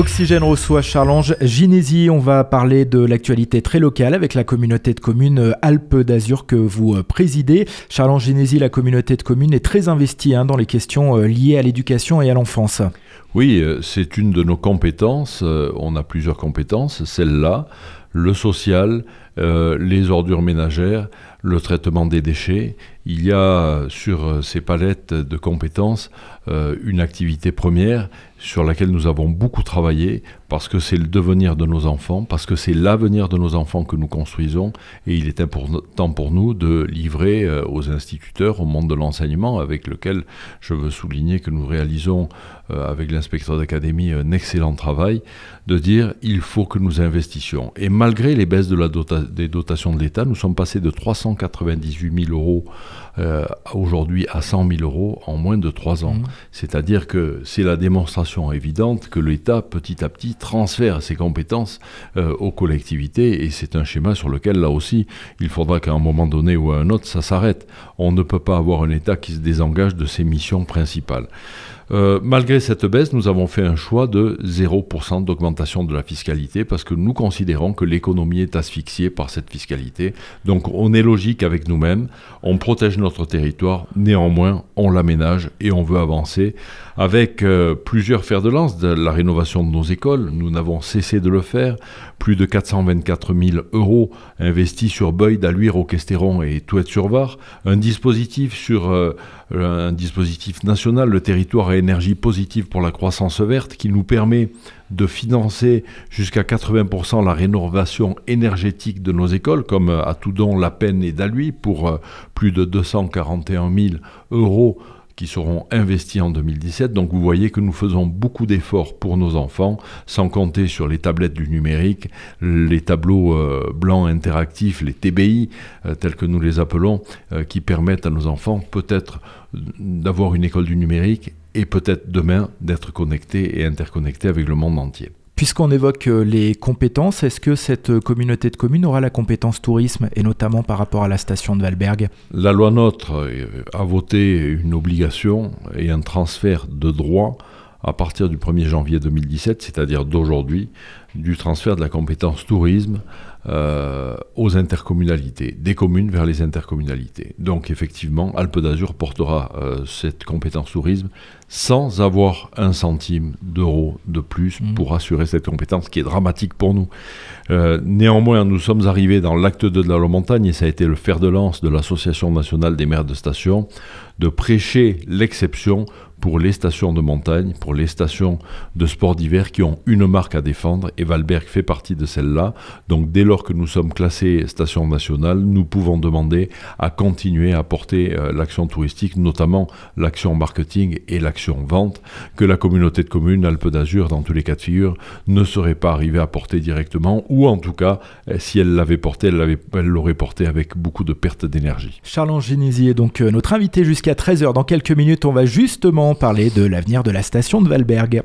Oxygène reçoit Charlange Ginési. On va parler de l'actualité très locale avec la communauté de communes euh, Alpes d'Azur que vous euh, présidez. Charlange Ginési, la communauté de communes, est très investie hein, dans les questions euh, liées à l'éducation et à l'enfance. Oui, c'est une de nos compétences. On a plusieurs compétences. Celle-là, le social, euh, les ordures ménagères, le traitement des déchets. Il y a sur euh, ces palettes de compétences euh, une activité première sur laquelle nous avons beaucoup travaillé parce que c'est le devenir de nos enfants, parce que c'est l'avenir de nos enfants que nous construisons et il est important pour nous de livrer aux instituteurs, au monde de l'enseignement avec lequel je veux souligner que nous réalisons avec l'inspecteur d'académie un excellent travail, de dire il faut que nous investissions malgré les baisses de la des dotations de l'État, nous sommes passés de 398 000 euros euh, aujourd'hui à 100 000 euros en moins de trois ans. Mmh. C'est-à-dire que c'est la démonstration évidente que l'État, petit à petit, transfère ses compétences euh, aux collectivités et c'est un schéma sur lequel, là aussi, il faudra qu'à un moment donné ou à un autre, ça s'arrête. On ne peut pas avoir un État qui se désengage de ses missions principales. Euh, malgré cette baisse, nous avons fait un choix de 0% d'augmentation de la fiscalité parce que nous considérons que l'économie est asphyxiée par cette fiscalité. Donc on est logique avec nous-mêmes, on protège notre territoire, néanmoins on l'aménage et on veut avancer avec euh, plusieurs fers de lance de la rénovation de nos écoles. Nous n'avons cessé de le faire. Plus de 424 000 euros investis sur Beuil, d'Aluire, Roquestéron et Touette-sur-Var. Un dispositif sur euh, un dispositif national, le territoire à énergie positive pour la croissance verte, qui nous permet de financer jusqu'à 80% la rénovation énergétique de nos écoles, comme euh, à Toudon, La Peine et Daluy, pour euh, plus de 241 000 euros qui seront investis en 2017. Donc vous voyez que nous faisons beaucoup d'efforts pour nos enfants, sans compter sur les tablettes du numérique, les tableaux euh, blancs interactifs, les TBI, tels que nous les appelons, qui permettent à nos enfants peut-être d'avoir une école du numérique et peut-être demain d'être connecté et interconnecté avec le monde entier. Puisqu'on évoque euh, les compétences, est-ce que cette euh, communauté de communes aura la compétence tourisme, et notamment par rapport à la station de Valberg La loi NOTRe euh, a voté une obligation et un transfert de droit à partir du 1er janvier 2017, c'est-à-dire d'aujourd'hui, du transfert de la compétence tourisme euh, aux intercommunalités, des communes vers les intercommunalités. Donc effectivement, Alpes d'Azur portera euh, cette compétence tourisme sans avoir un centime d'euro de plus mmh. pour assurer cette compétence qui est dramatique pour nous. Euh, néanmoins, nous sommes arrivés dans l'acte 2 de la montagne et ça a été le fer de lance de l'Association nationale des maires de stations de prêcher l'exception pour les stations de montagne, pour les stations de sport d'hiver qui ont une marque à défendre et Valberg fait partie de celle-là. Donc dès lors que nous sommes classés station nationale, nous pouvons demander à continuer à porter euh, l'action touristique, notamment l'action marketing et l'action vente, que la communauté de communes Alpes d'Azur, dans tous les cas de figure, ne serait pas arrivée à porter directement, ou en tout cas, euh, si elle l'avait porté, elle l'aurait porté avec beaucoup de pertes d'énergie. Charles Génési est donc euh, notre invité jusqu'à 13h. Dans quelques minutes, on va justement parler de l'avenir de la station de Valberg.